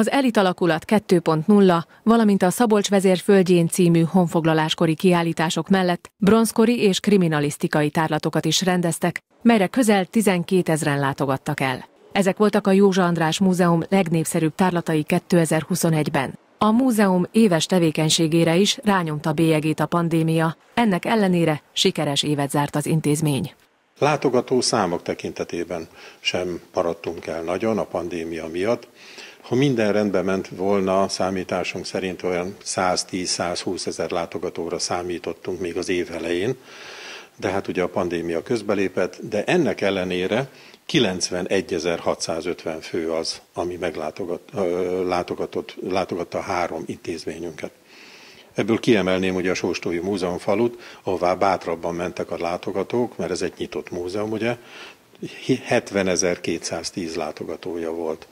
Az Elit Alakulat 2.0, valamint a Szabolcs földjén című honfoglaláskori kiállítások mellett bronzkori és kriminalisztikai tárlatokat is rendeztek, melyre közel 12 ezeren látogattak el. Ezek voltak a Józsa András Múzeum legnépszerűbb tárlatai 2021-ben. A múzeum éves tevékenységére is rányomta bélyegét a pandémia, ennek ellenére sikeres évet zárt az intézmény. Látogató számok tekintetében sem maradtunk el nagyon a pandémia miatt. Ha minden rendben ment volna, számításunk szerint olyan 110-120 ezer látogatóra számítottunk még az év elején, de hát ugye a pandémia közbelépett, de ennek ellenére 91.650 fő az, ami meglátogatott, látogatott, látogatta három intézményünket. Ebből kiemelném ugye a Sóstói Múzeum falut, ahová bátrabban mentek a látogatók, mert ez egy nyitott múzeum, ugye, 70.210 látogatója volt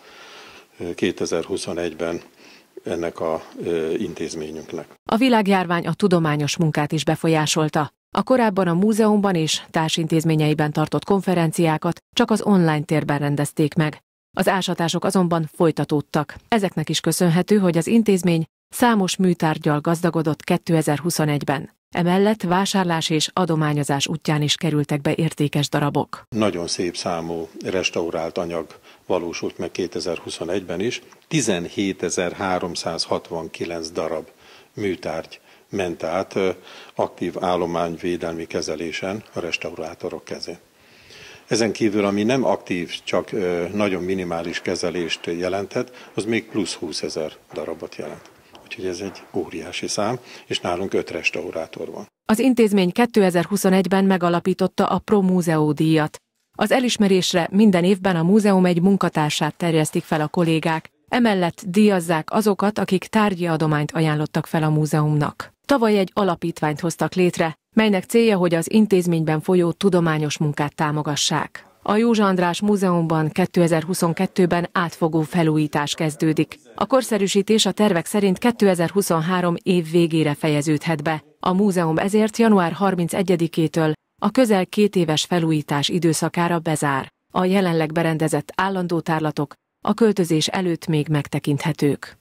2021-ben ennek a intézményünknek. A világjárvány a tudományos munkát is befolyásolta. A korábban a múzeumban és társintézményeiben tartott konferenciákat csak az online térben rendezték meg. Az ásatások azonban folytatódtak. Ezeknek is köszönhető, hogy az intézmény Számos műtárgyal gazdagodott 2021-ben. Emellett vásárlás és adományozás útján is kerültek be értékes darabok. Nagyon szép számú restaurált anyag valósult meg 2021-ben is. 17.369 darab műtárgy ment át aktív állományvédelmi kezelésen a restaurátorok kezén. Ezen kívül, ami nem aktív, csak nagyon minimális kezelést jelenthet, az még plusz 20 ezer darabot jelent. Úgyhogy ez egy óriási szám, és nálunk öt restaurátor van. Az intézmény 2021-ben megalapította a Pro Múzeó díjat. Az elismerésre minden évben a múzeum egy munkatársát terjesztik fel a kollégák, emellett díjazzák azokat, akik tárgyi adományt ajánlottak fel a múzeumnak. Tavaly egy alapítványt hoztak létre, melynek célja, hogy az intézményben folyó tudományos munkát támogassák. A Józsa András Múzeumban 2022-ben átfogó felújítás kezdődik. A korszerűsítés a tervek szerint 2023 év végére fejeződhet be. A múzeum ezért január 31-től a közel két éves felújítás időszakára bezár. A jelenleg berendezett állandó tárlatok a költözés előtt még megtekinthetők.